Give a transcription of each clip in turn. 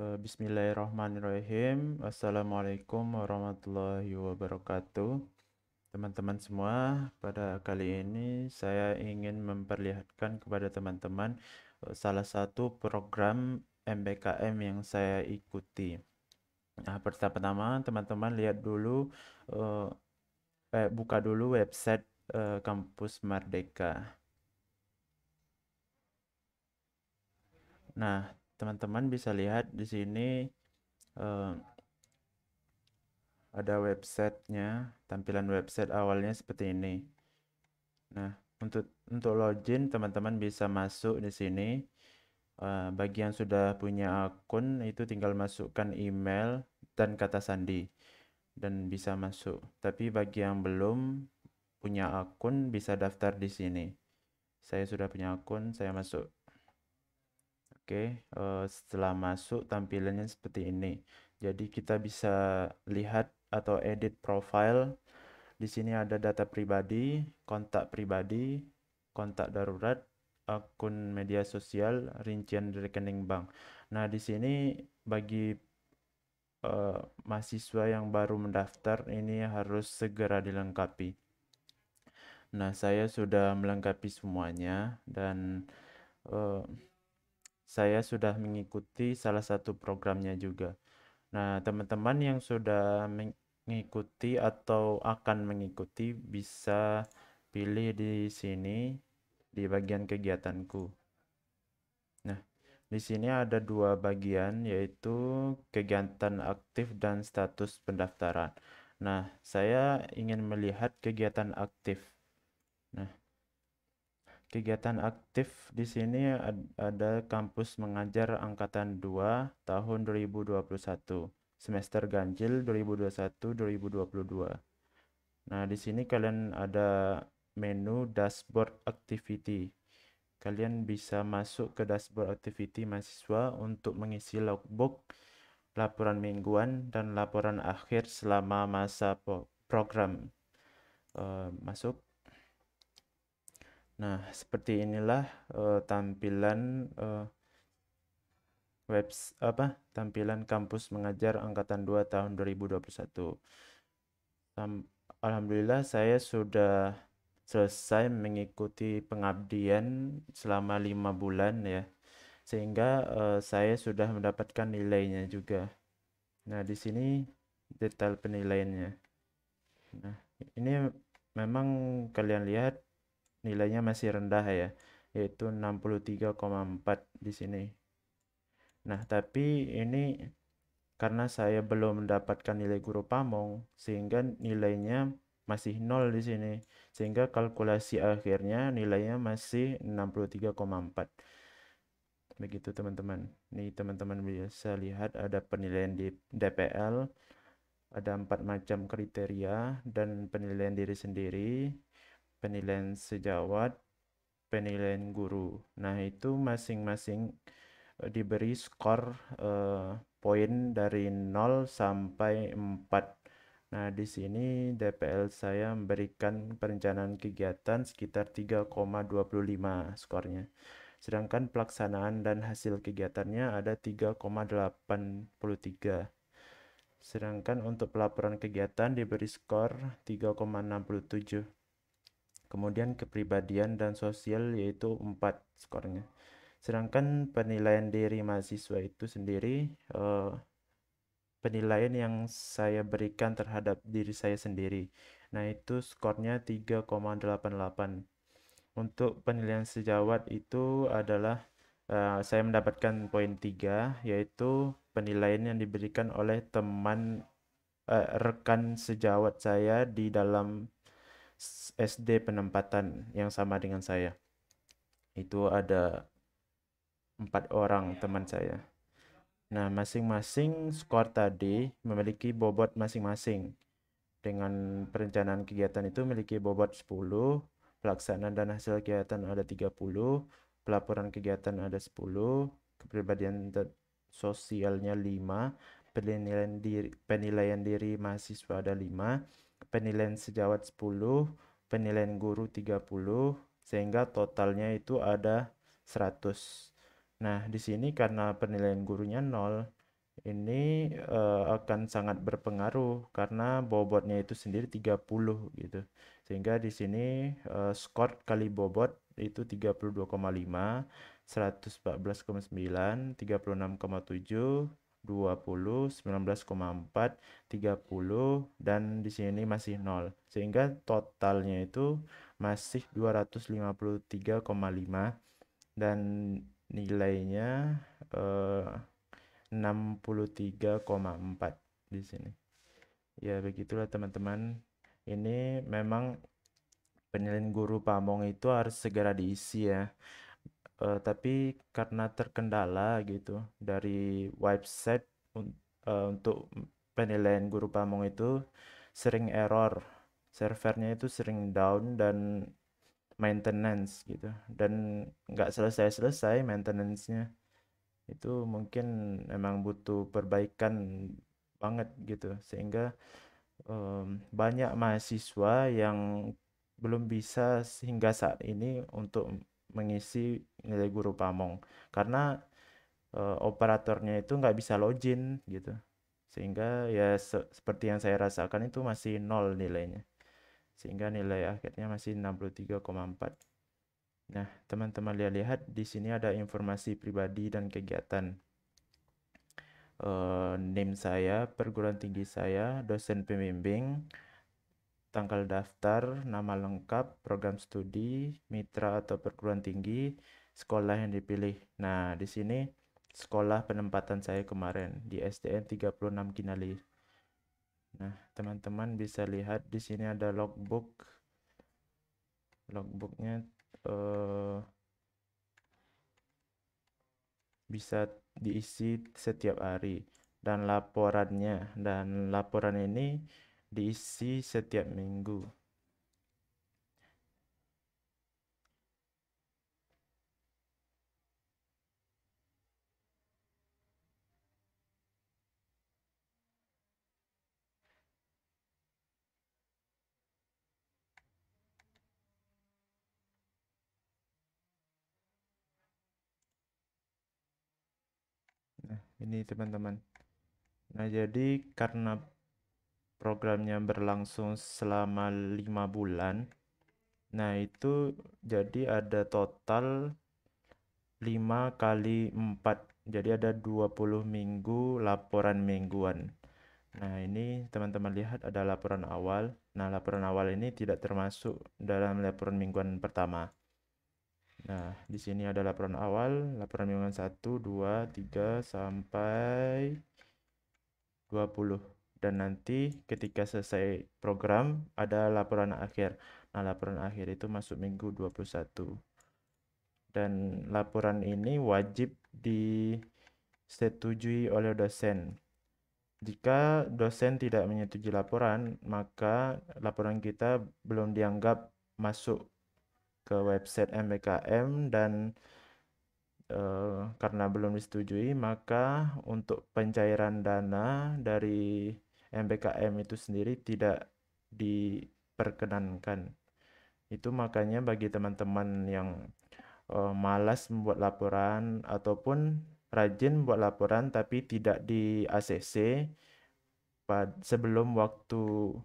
Eh, bismillahirrahmanirrahim. Assalamualaikum warahmatullahi wabarakatuh. Teman-teman semua, pada kali ini saya ingin memperlihatkan kepada teman-teman eh, salah satu program MBKM yang saya ikuti. Nah, pertama-tama teman-teman lihat dulu eh, eh buka dulu website eh, kampus Merdeka. Nah, teman-teman bisa lihat di sini uh, ada websitenya tampilan website awalnya seperti ini nah untuk untuk login teman-teman bisa masuk di sini uh, bagi yang sudah punya akun itu tinggal masukkan email dan kata sandi dan bisa masuk tapi bagi yang belum punya akun bisa daftar di sini saya sudah punya akun saya masuk Oke, eh, setelah masuk tampilannya seperti ini. Jadi kita bisa lihat atau edit profile. Di sini ada data pribadi, kontak pribadi, kontak darurat, akun media sosial, rincian rekening bank. Nah, di sini bagi uh, mahasiswa yang baru mendaftar ini harus segera dilengkapi. Nah, saya sudah melengkapi semuanya dan uh, saya sudah mengikuti salah satu programnya juga. Nah, teman-teman yang sudah mengikuti atau akan mengikuti bisa pilih di sini di bagian kegiatanku. Nah, di sini ada dua bagian yaitu kegiatan aktif dan status pendaftaran. Nah, saya ingin melihat kegiatan aktif. Nah, Kegiatan aktif di sini ada kampus mengajar angkatan 2 tahun 2021, semester ganjil 2021-2022. Nah, di sini kalian ada menu dashboard activity. Kalian bisa masuk ke dashboard activity mahasiswa untuk mengisi logbook, laporan mingguan, dan laporan akhir selama masa program. Uh, masuk Nah, seperti inilah uh, tampilan uh, eh, web apa? Tampilan kampus mengajar angkatan 2 tahun 2021. Um, Alhamdulillah saya sudah selesai mengikuti pengabdian selama lima bulan ya. Sehingga uh, saya sudah mendapatkan nilainya juga. Nah, di sini detail penilaiannya. Nah, ini memang kalian lihat nilainya masih rendah ya yaitu 63,4 di sini nah tapi ini karena saya belum mendapatkan nilai guru pamong sehingga nilainya masih nol di sini sehingga kalkulasi akhirnya nilainya masih 63,4 begitu teman-teman nih teman-teman bisa lihat ada penilaian di DPL ada empat macam kriteria dan penilaian diri sendiri penilaian sejawat, penilaian guru. Nah, itu masing-masing eh, diberi skor eh, poin dari 0 sampai 4. Nah, di sini DPL saya memberikan perencanaan kegiatan sekitar 3,25 skornya. Sedangkan pelaksanaan dan hasil kegiatannya ada 3,83. Sedangkan untuk pelaporan kegiatan diberi skor 3,67. Kemudian kepribadian dan sosial yaitu 4 skornya. Sedangkan penilaian diri mahasiswa itu sendiri uh, penilaian yang saya berikan terhadap diri saya sendiri. Nah, itu skornya 3,88. Untuk penilaian sejawat itu adalah uh, saya mendapatkan poin tiga yaitu penilaian yang diberikan oleh teman uh, rekan sejawat saya di dalam SD penempatan yang sama dengan saya. Itu ada empat orang iya. teman saya. Nah, masing-masing skor tadi memiliki bobot masing-masing. Dengan perencanaan kegiatan itu memiliki bobot 10, pelaksanaan dan hasil kegiatan ada 30, pelaporan kegiatan ada 10, kepribadian sosialnya 5, penilaian diri, penilaian diri mahasiswa ada 5, penilaian sejawat 10, penilaian guru 30, sehingga totalnya itu ada 100. Nah, di sini karena penilaian gurunya 0, ini uh, akan sangat berpengaruh karena bobotnya itu sendiri 30 gitu. Sehingga di sini uh, skor kali bobot itu 32,5, 114,9, 36,7, 20, 19,4, 30 dan di sini masih 0. Sehingga totalnya itu masih 253,5 dan nilainya eh, 63,4 di sini. Ya begitulah teman-teman. Ini memang penilaian guru pamong itu harus segera diisi ya uh, tapi karena terkendala gitu dari website un uh, untuk penilaian guru pamong itu sering error servernya itu sering down dan maintenance gitu dan nggak selesai-selesai maintenance-nya itu mungkin memang butuh perbaikan banget gitu sehingga um, banyak mahasiswa yang belum bisa sehingga saat ini untuk mengisi nilai guru pamong karena e, operatornya itu nggak bisa login gitu sehingga ya se seperti yang saya rasakan itu masih nol nilainya sehingga nilai akhirnya masih 63,4 nah teman-teman lihat-lihat di sini ada informasi pribadi dan kegiatan e, eh, name saya perguruan tinggi saya dosen pembimbing tanggal daftar, nama lengkap, program studi, mitra atau perguruan tinggi, sekolah yang dipilih. Nah, di sini sekolah penempatan saya kemarin di SDN 36 Kinali. Nah, teman-teman bisa lihat di sini ada logbook. Logbooknya uh, bisa diisi setiap hari dan laporannya dan laporan ini diisi setiap minggu. Nah, ini teman-teman. Nah, jadi karena programnya berlangsung selama lima bulan nah itu jadi ada total 5 kali 4 jadi ada 20 minggu laporan mingguan nah ini teman-teman lihat ada laporan awal nah laporan awal ini tidak termasuk dalam laporan mingguan pertama nah di sini ada laporan awal laporan mingguan 1 2 3 sampai 20 dan nanti ketika selesai program ada laporan akhir. Nah, laporan akhir itu masuk minggu 21. Dan laporan ini wajib disetujui oleh dosen. Jika dosen tidak menyetujui laporan, maka laporan kita belum dianggap masuk ke website MBKM dan e, karena belum disetujui, maka untuk pencairan dana dari MPKM itu sendiri tidak diperkenankan. Itu makanya bagi teman-teman yang uh, malas membuat laporan ataupun rajin membuat laporan tapi tidak di ACC pad sebelum waktu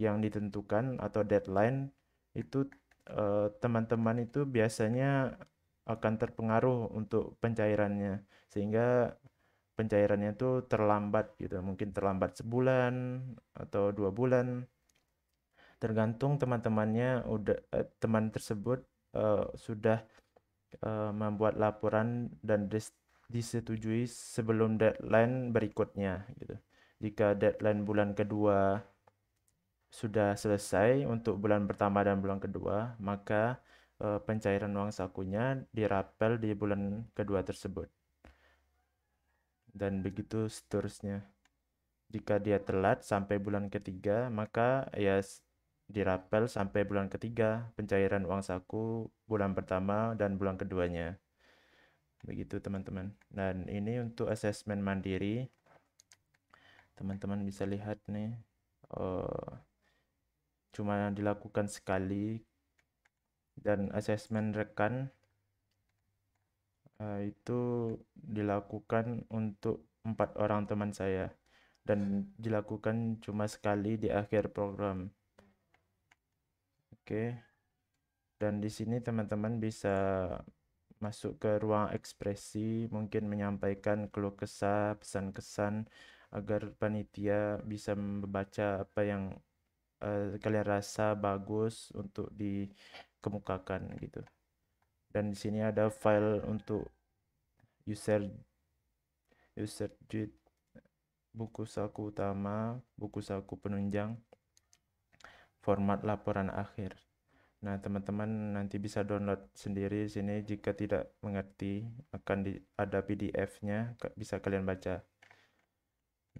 yang ditentukan atau deadline itu eh, teman-teman itu biasanya akan terpengaruh untuk pencairannya sehingga pencairannya itu terlambat gitu mungkin terlambat sebulan atau dua bulan tergantung teman-temannya udah eh, teman tersebut uh, sudah uh, membuat laporan dan disetujui sebelum deadline berikutnya gitu jika deadline bulan kedua sudah selesai untuk bulan pertama dan bulan kedua maka uh, pencairan uang sakunya dirapel di bulan kedua tersebut dan begitu seterusnya. Jika dia telat sampai bulan ketiga, maka ia dirapel sampai bulan ketiga, pencairan uang saku bulan pertama dan bulan keduanya. Begitu teman-teman. Dan ini untuk asesmen mandiri. Teman-teman bisa lihat nih. Oh, cuma dilakukan sekali dan asesmen rekan uh, itu dilakukan untuk empat orang teman saya dan dilakukan cuma sekali di akhir program. Oke. Okay. Dan di sini teman-teman bisa masuk ke ruang ekspresi, mungkin menyampaikan keluh kesah, pesan-kesan agar panitia bisa membaca apa yang uh, kalian rasa bagus untuk dikemukakan gitu dan di sini ada file untuk user user git buku saku utama buku saku penunjang format laporan akhir nah teman-teman nanti bisa download sendiri sini jika tidak mengerti akan di, ada pdf nya bisa kalian baca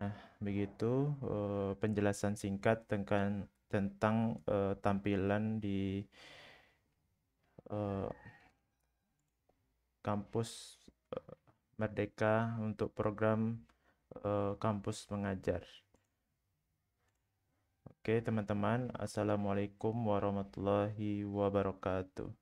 nah begitu uh, penjelasan singkat tentang tentang uh, tampilan di uh, kampus eh, Merdeka untuk program eh, kampus mengajar. Oke, teman-teman. Assalamualaikum warahmatullahi wabarakatuh.